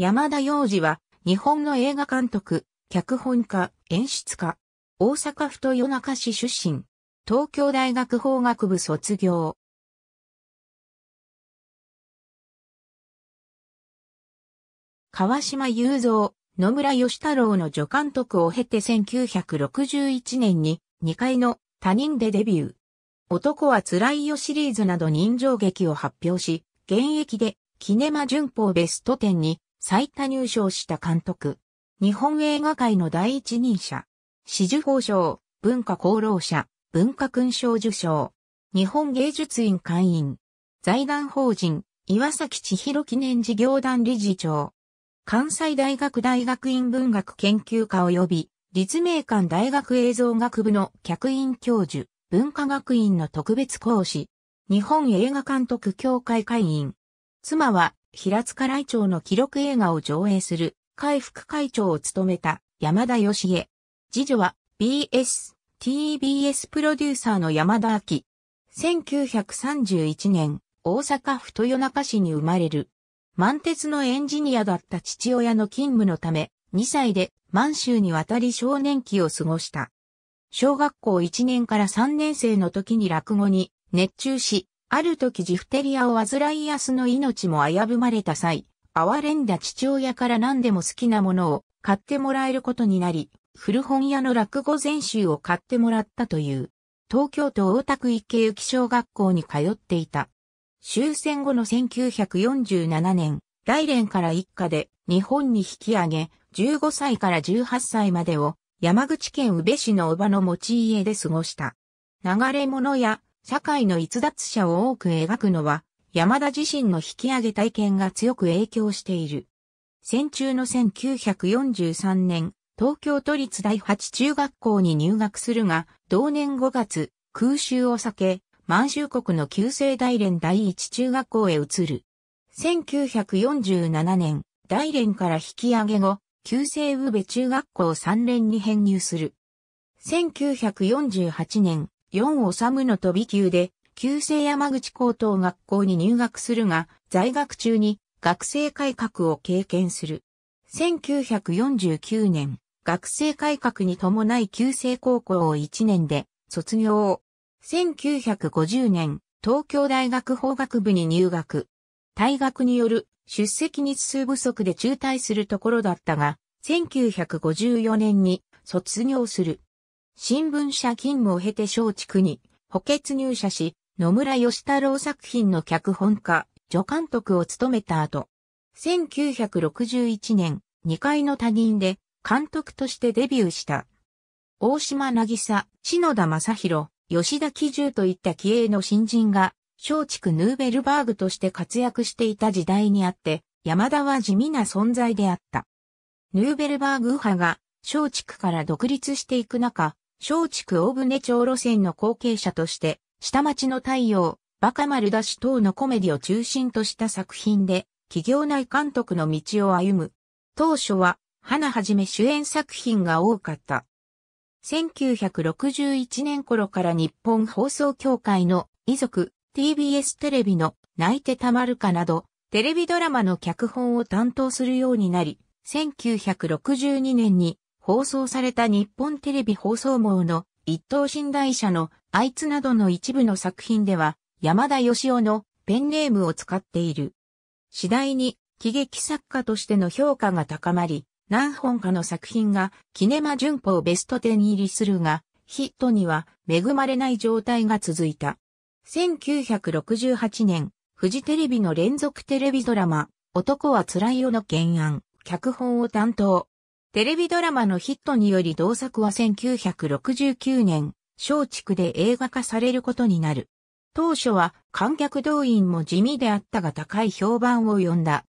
山田洋次は、日本の映画監督、脚本家、演出家。大阪府豊中市出身。東京大学法学部卒業。川島雄三、野村義太郎の助監督を経て1961年に2回の他人でデビュー。男は辛いよシリーズなど人情劇を発表し、現役でキネマ旬報ベスト10に最多入賞した監督。日本映画界の第一人者。紫綬褒章、文化功労者、文化勲章受章。日本芸術院会員。財団法人、岩崎千尋記念事業団理事長。関西大学大学院文学研究科及び、立命館大学映像学部の客員教授、文化学院の特別講師、日本映画監督協会会員。妻は平塚来町の記録映画を上映する会副会長を務めた山田義恵。次女は BS、TBS プロデューサーの山田明。1931年、大阪府豊中市に生まれる。満鉄のエンジニアだった父親の勤務のため、2歳で満州に渡り少年期を過ごした。小学校1年から3年生の時に落語に熱中し、ある時ジフテリアを患い安の命も危ぶまれた際、哀れんだ父親から何でも好きなものを買ってもらえることになり、古本屋の落語全集を買ってもらったという、東京都大田区池行小学校に通っていた。終戦後の1947年、大連から一家で日本に引き上げ、15歳から18歳までを山口県宇部市のおばの持ち家で過ごした。流れ物や社会の逸脱者を多く描くのは、山田自身の引き上げ体験が強く影響している。戦中の1943年、東京都立第8中学校に入学するが、同年5月、空襲を避け、満州国の旧制大連第1中学校へ移る。1947年、大連から引き上げ後、旧制宇部中学校3連に編入する。1948年、4治の飛び級で、旧制山口高等学校に入学するが、在学中に学生改革を経験する。1949年、学生改革に伴い旧制高校を1年で卒業。1950年、東京大学法学部に入学。退学による出席日数不足で中退するところだったが、1954年に卒業する。新聞社勤務を経て松竹に補欠入社し、野村義太郎作品の脚本家、助監督を務めた後、1961年、二階の他人で監督としてデビューした。大島渚、篠田正宏、吉田喜重といった気鋭の新人が、松竹ヌーベルバーグとして活躍していた時代にあって、山田は地味な存在であった。ヌーベルバーグ派が松竹から独立していく中、松竹大船町路線の後継者として、下町の太陽、バカ丸出し等のコメディを中心とした作品で、企業内監督の道を歩む。当初は、花はじめ主演作品が多かった。1961年頃から日本放送協会の遺族、TBS テレビの泣いてたまるかなど、テレビドラマの脚本を担当するようになり、1962年に放送された日本テレビ放送網の一等寝台社のあいつなどの一部の作品では山田義雄のペンネームを使っている。次第に喜劇作家としての評価が高まり、何本かの作品がキネマ旬報ベスト10入りするが、ヒットには恵まれない状態が続いた。1968年、フジテレビの連続テレビドラマ、男は辛いよの原案、脚本を担当。テレビドラマのヒットにより同作は1969年、松竹で映画化されることになる。当初は観客動員も地味であったが高い評判を呼んだ。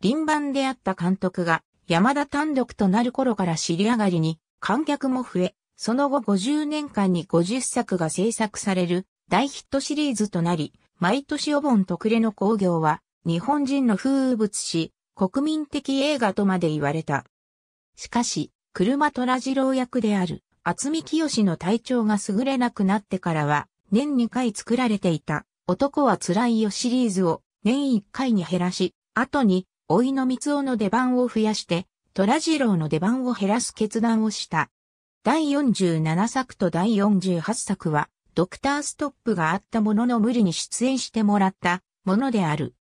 臨番であった監督が山田単独となる頃から尻上がりに観客も増え、その後50年間に50作が制作される大ヒットシリーズとなり、毎年お盆特例の興行は日本人の風物詩、国民的映画とまで言われた。しかし、車虎次郎役である、厚見清の体調が優れなくなってからは、年2回作られていた、男は辛いよシリーズを年1回に減らし、後に、老いの三尾の出番を増やして、虎次郎の出番を減らす決断をした。第47作と第48作は、ドクターストップがあったものの無理に出演してもらったものである。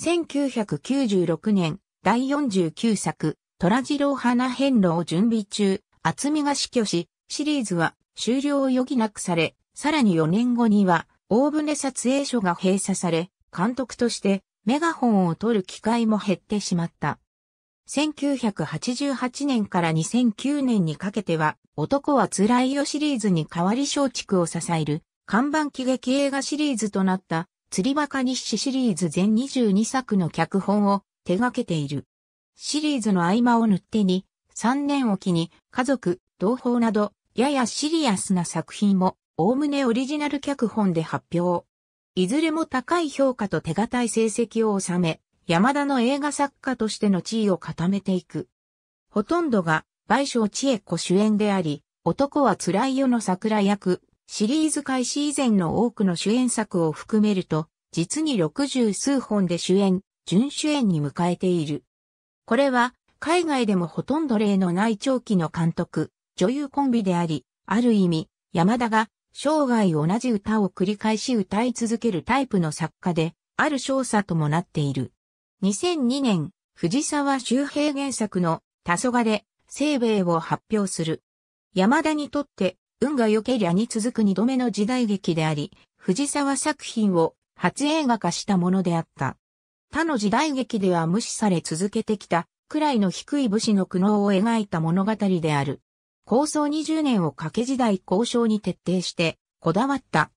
1996年、第49作、虎次郎花遍路を準備中、厚みが死去し、シリーズは終了を余儀なくされ、さらに4年後には、大船撮影所が閉鎖され、監督としてメガホンを取る機会も減ってしまった。1988年から2009年にかけては、男は辛いよシリーズに代わり松竹を支える、看板喜劇映画シリーズとなった、釣りバカ日誌シリーズ全22作の脚本を手掛けている。シリーズの合間を縫ってに、3年おきに家族、同胞など、ややシリアスな作品も、おおむねオリジナル脚本で発表。いずれも高い評価と手堅い成績を収め、山田の映画作家としての地位を固めていく。ほとんどが、倍賞千恵子主演であり、男は辛い世の桜役、シリーズ開始以前の多くの主演作を含めると、実に六十数本で主演、準主演に迎えている。これは、海外でもほとんど例のない長期の監督、女優コンビであり、ある意味、山田が生涯同じ歌を繰り返し歌い続けるタイプの作家で、ある少佐ともなっている。2002年、藤沢周平原作の黄昏で生命を発表する。山田にとって、運が良けりゃに続く二度目の時代劇であり、藤沢作品を初映画化したものであった。他の時代劇では無視され続けてきた、くらいの低い武士の苦悩を描いた物語である。構想20年をかけ時代交渉に徹底して、こだわった。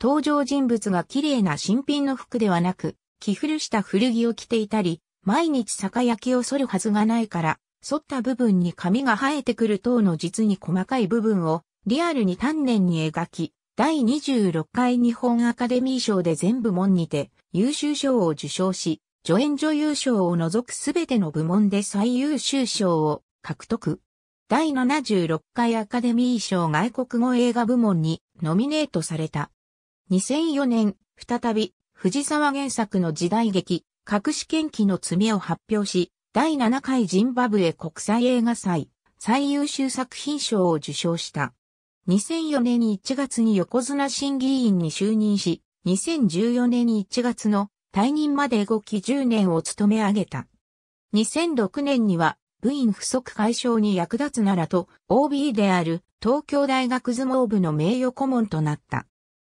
登場人物が綺麗な新品の服ではなく、着古した古着を着ていたり、毎日酒焼きを剃るはずがないから、剃った部分に髪が生えてくる等の実に細かい部分をリアルに丹念に描き、第26回日本アカデミー賞で全部門にて優秀賞を受賞し、助演女優賞を除くすべての部門で最優秀賞を獲得。第76回アカデミー賞外国語映画部門にノミネートされた。2004年、再び、藤沢原作の時代劇、隠し研機の罪を発表し、第7回ジンバブエ国際映画祭、最優秀作品賞を受賞した。2004年1月に横綱審議委員に就任し、2014年1月の退任まで5期10年を務め上げた。2006年には部員不足解消に役立つならと OB である東京大学相撲部の名誉顧問となった。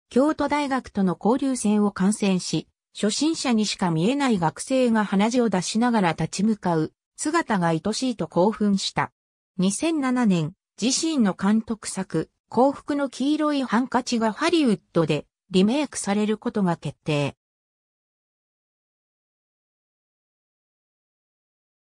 京都大学との交流戦を観戦し、初心者にしか見えない学生が鼻血を出しながら立ち向かう姿が愛しいと興奮した。2007年、自身の監督作、幸福の黄色いハンカチがハリウッドでリメイクされることが決定。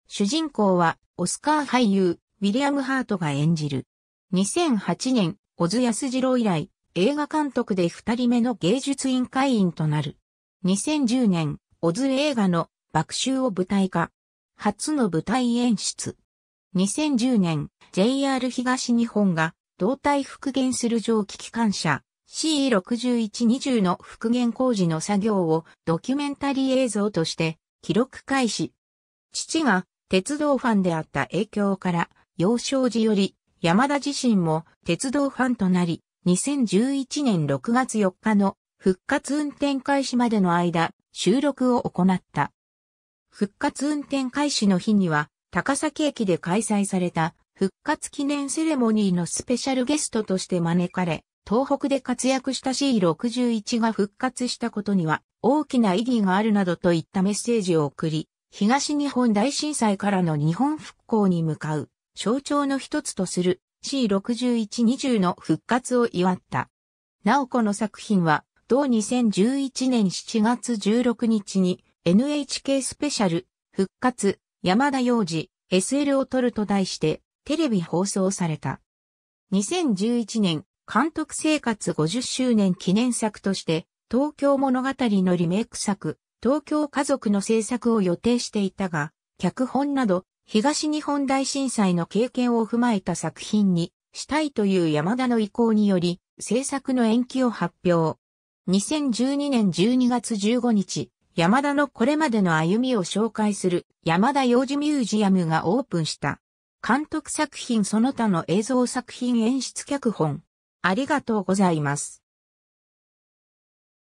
主人公は、オスカー俳優、ウィリアム・ハートが演じる。2008年、小津安二郎以来、映画監督で二人目の芸術委員会員となる。2010年、小津映画の爆臭を舞台化。初の舞台演出。2010年、JR 東日本が動体復元する蒸気機関車、C6120 の復元工事の作業をドキュメンタリー映像として記録開始。父が鉄道ファンであった影響から幼少時より山田自身も鉄道ファンとなり、2011年6月4日の復活運転開始までの間、収録を行った。復活運転開始の日には、高崎駅で開催された復活記念セレモニーのスペシャルゲストとして招かれ、東北で活躍した C61 が復活したことには大きな意義があるなどといったメッセージを送り、東日本大震災からの日本復興に向かう象徴の一つとする C6120 の復活を祝った。なおこの作品は同2011年7月16日に NHK スペシャル復活山田洋次 SL を撮ると題してテレビ放送された。2011年監督生活50周年記念作として、東京物語のリメイク作、東京家族の制作を予定していたが、脚本など、東日本大震災の経験を踏まえた作品にしたいという山田の意向により、制作の延期を発表。2012年12月15日、山田のこれまでの歩みを紹介する山田幼児ミュージアムがオープンした。監督作品その他の映像作品演出脚本、ありがとうございます。